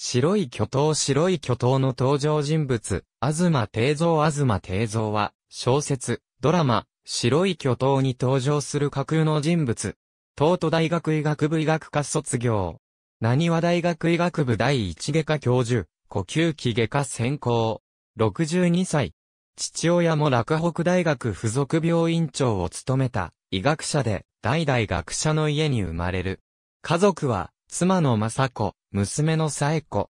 白い巨頭白い巨頭の登場人物、東定蔵東定蔵は、小説、ドラマ、白い巨頭に登場する架空の人物。東都大学医学部医学科卒業。何和大学医学部第一外科教授、呼吸器外科専攻。62歳。父親も洛北大学附属病院長を務めた医学者で、代々学者の家に生まれる。家族は、妻の雅子、娘の冴子。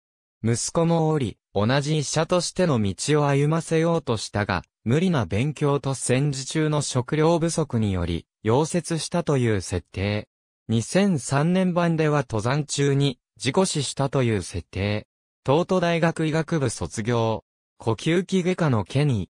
息子もおり、同じ医者としての道を歩ませようとしたが、無理な勉強と戦時中の食料不足により、溶接したという設定。2003年版では登山中に、事故死したという設定。東都大学医学部卒業。呼吸器外科のケニー。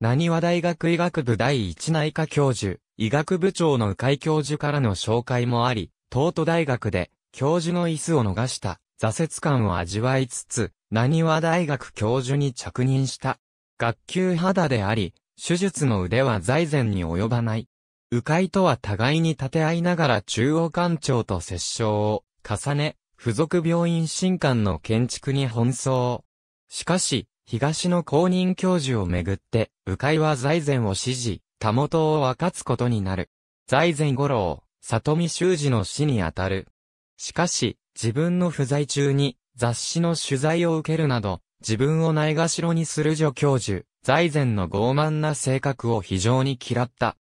何和大学医学部第一内科教授、医学部長の鵜飼教授からの紹介もあり、東都大学で教授の椅子を逃した。挫折感を味わいつつ、何は大学教授に着任した。学級肌であり、手術の腕は財前に及ばない。迂回とは互いに立て合いながら中央官庁と折衝を重ね、付属病院新館の建築に奔走。しかし、東の公認教授をめぐって、迂回は財前を支持、たもとを分かつことになる。財前五郎、里見修二の死にあたる。しかし、自分の不在中に雑誌の取材を受けるなど、自分をないがしろにする助教授、財前の傲慢な性格を非常に嫌った。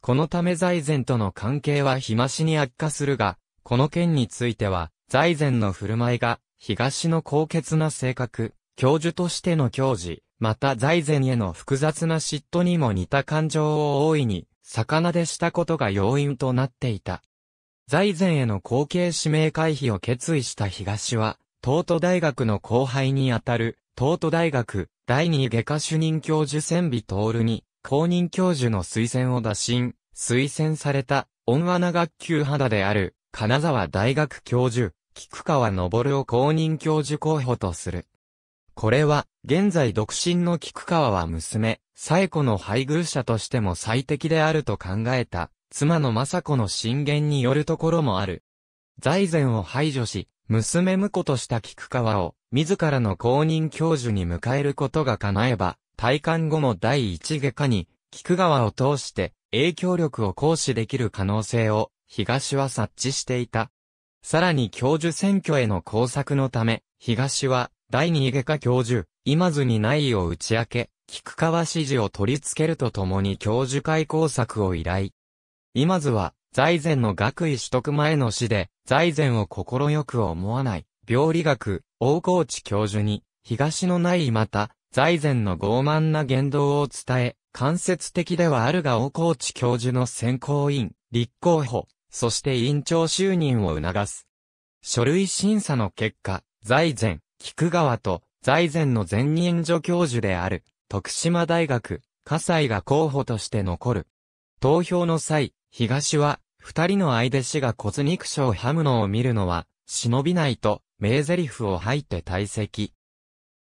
このため財前との関係は日増しに悪化するが、この件については、財前の振る舞いが、東の高潔な性格、教授としての教授、また財前への複雑な嫉妬にも似た感情を大いに、魚でしたことが要因となっていた。財前への後継指名回避を決意した東は、東都大学の後輩にあたる、東都大学第二外科主任教授千尾徹に、公認教授の推薦を打診、推薦された、温和な学級肌である、金沢大学教授、菊川昇を公認教授候補とする。これは、現在独身の菊川は娘、冴子の配偶者としても最適であると考えた、妻の政子の進言によるところもある。財前を排除し、娘婿とした菊川を、自らの公認教授に迎えることが叶えば、退官後も第一外科に、菊川を通して影響力を行使できる可能性を東は察知していた。さらに教授選挙への工作のため、東は第二外科教授、今津に内を打ち明け、菊川支持を取り付けるとともに教授会工作を依頼。今津は、財前の学位取得前の死で、財前を快く思わない、病理学、大河内教授に、東のないまた、財前の傲慢な言動を伝え、間接的ではあるが大河内教授の選考委員、立候補、そして委員長就任を促す。書類審査の結果、財前、菊川と、財前の前任助教授である、徳島大学、葛西が候補として残る。投票の際、東は、二人の相弟子が骨肉症をハむのを見るのは、忍びないと、名台詞を吐いて退席。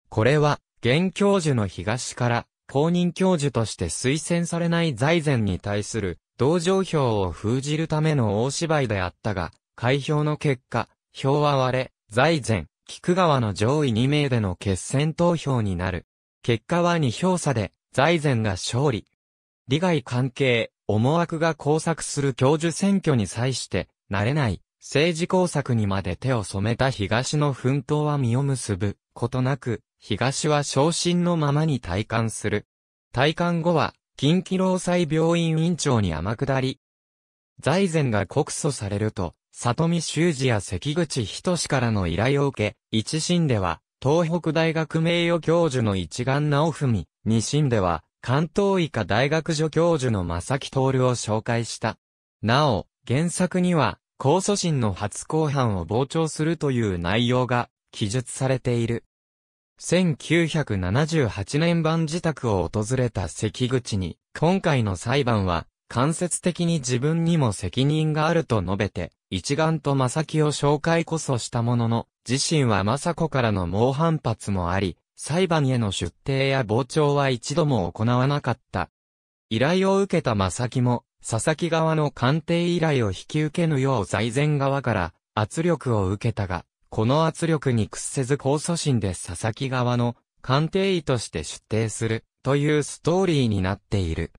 これは、現教授の東から、公認教授として推薦されない財前に対する、同情票を封じるための大芝居であったが、開票の結果、票は割れ、財前、菊川の上位2名での決選投票になる。結果は2票差で、財前が勝利。利害関係、思惑が交錯する教授選挙に際して、慣れない、政治工作にまで手を染めた東の奮闘は実を結ぶことなく、東は昇進のままに退官する。退官後は、近畿労災病院院長に天下り。財前が告訴されると、里見修二や関口仁からの依頼を受け、一審では、東北大学名誉教授の一眼直文、二審では、関東医科大学助教授の正木徹を紹介した。なお、原作には、控訴審の初公判を傍聴するという内容が記述されている。1978年版自宅を訪れた関口に、今回の裁判は、間接的に自分にも責任があると述べて、一丸と正木を紹介こそしたものの、自身は正子からの猛反発もあり、裁判への出廷や傍聴は一度も行わなかった。依頼を受けた正木も、佐々木側の鑑定依頼を引き受けぬよう財前側から圧力を受けたが、この圧力に屈せず控訴審で佐々木側の鑑定医として出廷するというストーリーになっている。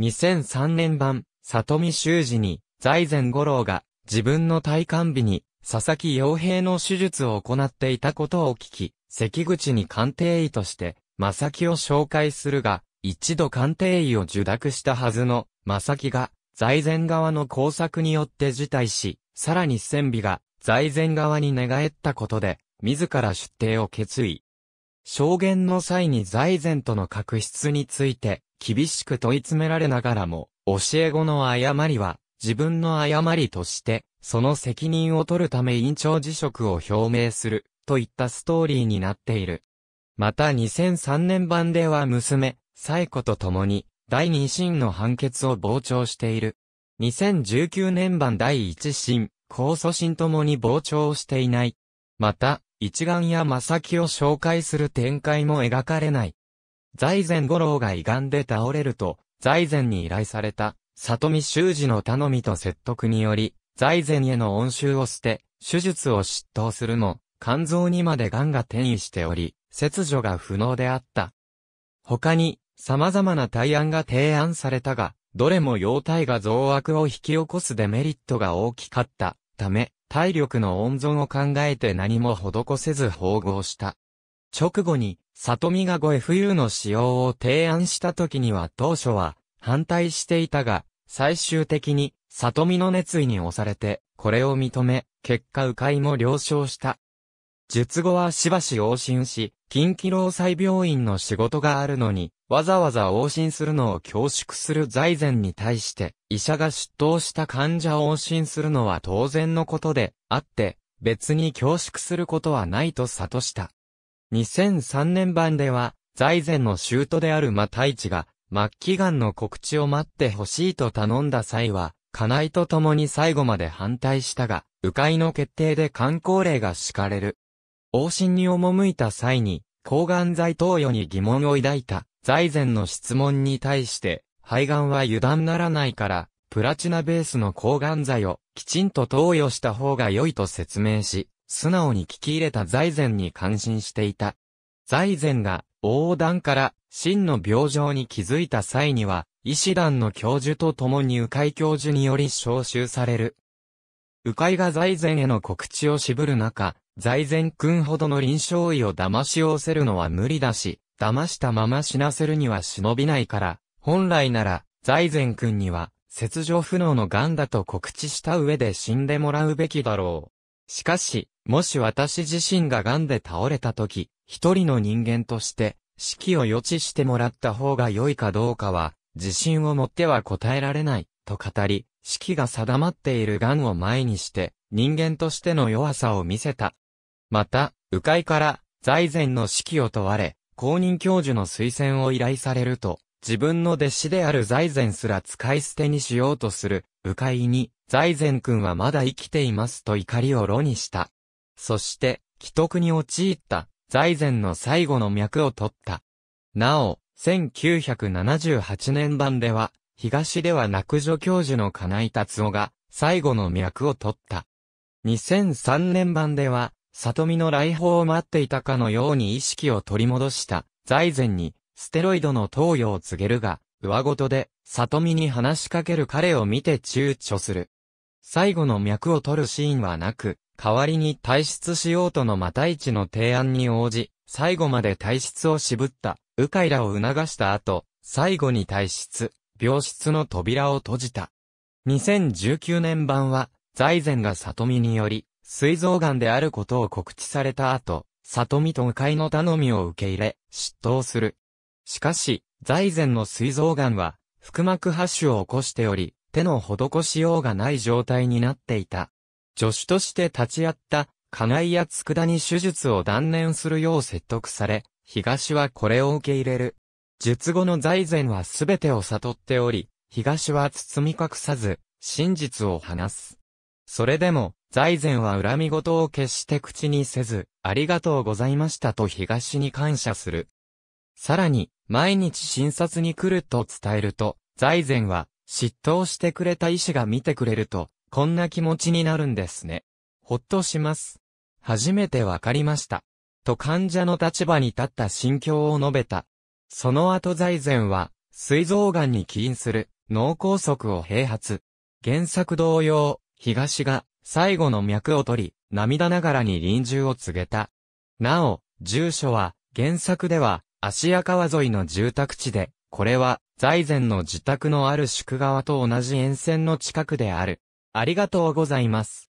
2003年版、里見修二に財前五郎が自分の体感日に佐々木洋平の手術を行っていたことを聞き、関口に鑑定医として、正木を紹介するが、一度鑑定医を受諾したはずの、正木が、財前側の工作によって辞退し、さらに千尾が、財前側に寝返ったことで、自ら出廷を決意。証言の際に財前との確執について、厳しく問い詰められながらも、教え子の誤りは、自分の誤りとして、その責任を取るため院長辞職を表明する。といったストーリーになっている。また2003年版では娘、冴コと共に、第2審の判決を傍聴している。2019年版第1審、控訴審ともに傍聴していない。また、一眼や正木を紹介する展開も描かれない。財前五郎が胃がんで倒れると、財前に依頼された、里見修二の頼みと説得により、財前への恩衆を捨て、手術を執刀するも、肝臓にまで癌が転移しており、切除が不能であった。他に、様々な対案が提案されたが、どれも容体が増悪を引き起こすデメリットが大きかったため、体力の温存を考えて何も施せず縫合した。直後に、里見が 5FU の使用を提案した時には当初は反対していたが、最終的に里見の熱意に押されて、これを認め、結果迂回も了承した。術後はしばし往診し、近畿労災病院の仕事があるのに、わざわざ往診するのを恐縮する財前に対して、医者が出頭した患者を往診するのは当然のことで、あって、別に恐縮することはないと悟した。2003年版では、財前の舅であるマタイチが、末期癌の告知を待ってほしいと頼んだ際は、家内と共に最後まで反対したが、迂回の決定で観光令が敷かれる。往診に赴いた際に、抗がん剤投与に疑問を抱いた、財前の質問に対して、肺がんは油断ならないから、プラチナベースの抗がん剤をきちんと投与した方が良いと説明し、素直に聞き入れた財前に感心していた。財前が横断から真の病状に気づいた際には、医師団の教授と共に鵜飼教授により招集される。鵜飼が財前への告知を渋る中、財前君ほどの臨床医を騙し寄せるのは無理だし、騙したまま死なせるには忍びないから、本来なら、財前君には、切除不能の癌だと告知した上で死んでもらうべきだろう。しかし、もし私自身が癌で倒れた時、一人の人間として、死期を予知してもらった方が良いかどうかは、自信を持っては答えられない、と語り、死期が定まっている癌を前にして、人間としての弱さを見せた。また、迂回から財前の指揮を問われ、公認教授の推薦を依頼されると、自分の弟子である財前すら使い捨てにしようとする、迂回に、財前君はまだ生きていますと怒りを炉にした。そして、既得に陥った、財前の最後の脈を取った。なお、1978年版では、東ではく女教授の金井達夫が、最後の脈を取った。2003年版では、里見の来訪を待っていたかのように意識を取り戻した、財前に、ステロイドの投与を告げるが、上ごとで、里見に話しかける彼を見て躊躇する。最後の脈を取るシーンはなく、代わりに退出しようとのまた一の提案に応じ、最後まで退出を渋った、かいらを促した後、最後に退出、病室の扉を閉じた。2019年版は、財前が里見により、膵臓癌であることを告知された後、里見と向かいの頼みを受け入れ、執刀する。しかし、財前の膵臓癌は、腹膜発腫を起こしており、手の施しようがない状態になっていた。助手として立ち会った、加井や佃に手術を断念するよう説得され、東はこれを受け入れる。術後の財前は全てを悟っており、東は包み隠さず、真実を話す。それでも、財前は恨み事を決して口にせず、ありがとうございましたと東に感謝する。さらに、毎日診察に来ると伝えると、財前は、嫉妬してくれた医師が見てくれると、こんな気持ちになるんですね。ほっとします。初めてわかりました。と患者の立場に立った心境を述べた。その後財前は、膵臓癌に起因する、脳梗塞を併発。原作同様、東が、最後の脈を取り、涙ながらに臨終を告げた。なお、住所は、原作では、芦屋川沿いの住宅地で、これは、財前の自宅のある宿川と同じ沿線の近くである。ありがとうございます。